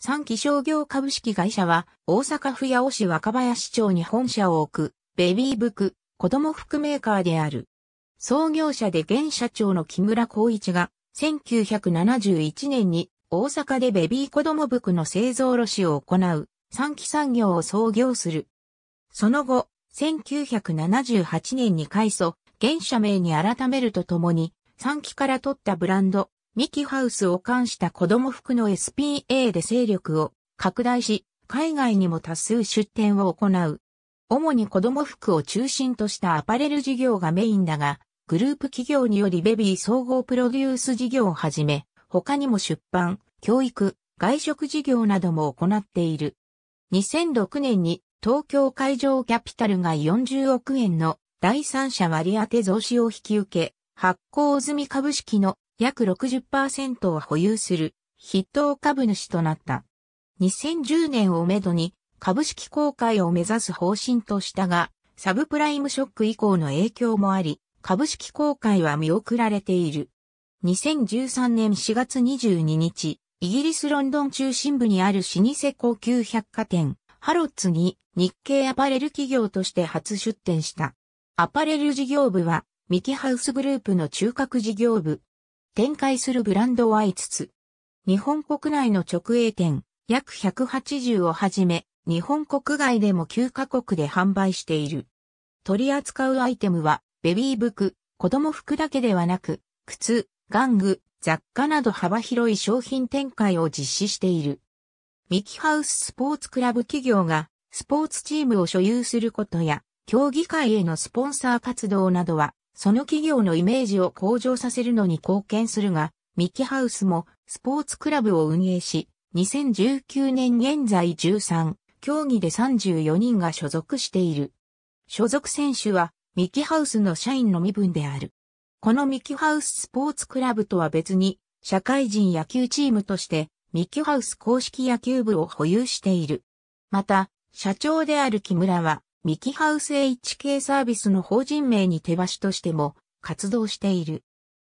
三期商業株式会社は、大阪府八尾市若林町に本社を置く、ベビーブク、子供服メーカーである。創業者で現社長の木村光一が、1971年に大阪でベビー子供服の製造卸しを行う、三期産業を創業する。その後、1978年に改祖、現社名に改めるとともに、三期から取ったブランド、ミキハウスを冠した子供服の SPA で勢力を拡大し、海外にも多数出展を行う。主に子供服を中心としたアパレル事業がメインだが、グループ企業によりベビー総合プロデュース事業をはじめ、他にも出版、教育、外食事業なども行っている。2006年に東京海上キャピタルが40億円の第三者割当増資を引き受け、発行済み株式の約60%を保有する筆頭株主となった。2010年をめどに株式公開を目指す方針としたが、サブプライムショック以降の影響もあり、株式公開は見送られている。2013年4月22日、イギリスロンドン中心部にある老舗高級百貨店、ハロッツに日系アパレル企業として初出店した。アパレル事業部は、ミキハウスグループの中核事業部、展開するブランドは5つ。日本国内の直営店、約180をはじめ、日本国外でも9カ国で販売している。取り扱うアイテムは、ベビー服、子供服だけではなく、靴、玩具、雑貨など幅広い商品展開を実施している。ミキハウススポーツクラブ企業がスポーツチームを所有することや、競技会へのスポンサー活動などはその企業のイメージを向上させるのに貢献するが、ミキハウスもスポーツクラブを運営し、2019年現在13、競技で34人が所属している。所属選手はミキハウスの社員の身分である。このミキハウススポーツクラブとは別に、社会人野球チームとしてミキハウス公式野球部を保有している。また、社長である木村は、ミキハウス HK サービスの法人名に手橋としても活動している。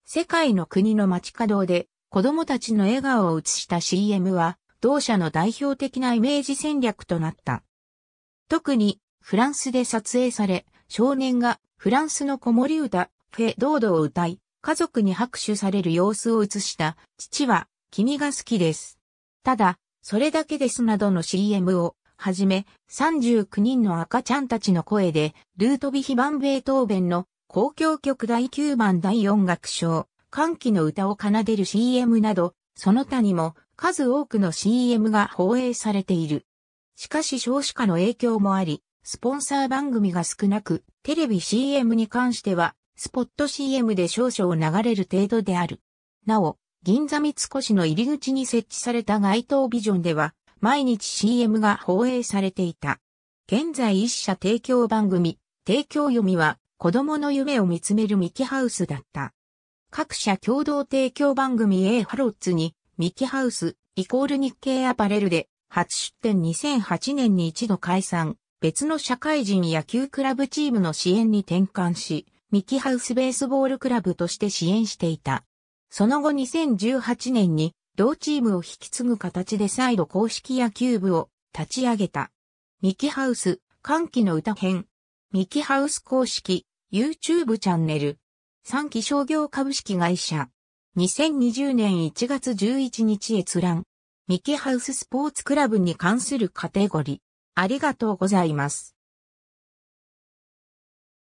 世界の国の街角で子供たちの笑顔を映した CM は同社の代表的なイメージ戦略となった。特にフランスで撮影され少年がフランスの子守歌フェドードを歌い家族に拍手される様子を映した父は君が好きです。ただそれだけですなどの CM をはじめ、39人の赤ちゃんたちの声で、ルートビヒバンベートーベンの公共曲第9番第4楽章、歓喜の歌を奏でる CM など、その他にも数多くの CM が放映されている。しかし少子化の影響もあり、スポンサー番組が少なく、テレビ CM に関しては、スポット CM で少々流れる程度である。なお、銀座三越の入り口に設置された街頭ビジョンでは、毎日 CM が放映されていた。現在一社提供番組、提供読みは子供の夢を見つめるミキハウスだった。各社共同提供番組 A ハロッツにミキハウスイコール日経アパレルで初出展2008年に一度解散、別の社会人野球クラブチームの支援に転換し、ミキハウスベースボールクラブとして支援していた。その後2018年に同チームを引き継ぐ形で再度公式野球部を立ち上げた。ミキハウス、歓喜の歌編。ミキハウス公式、YouTube チャンネル。三期商業株式会社。2020年1月11日閲覧。ミキハウススポーツクラブに関するカテゴリー。ありがとうございます。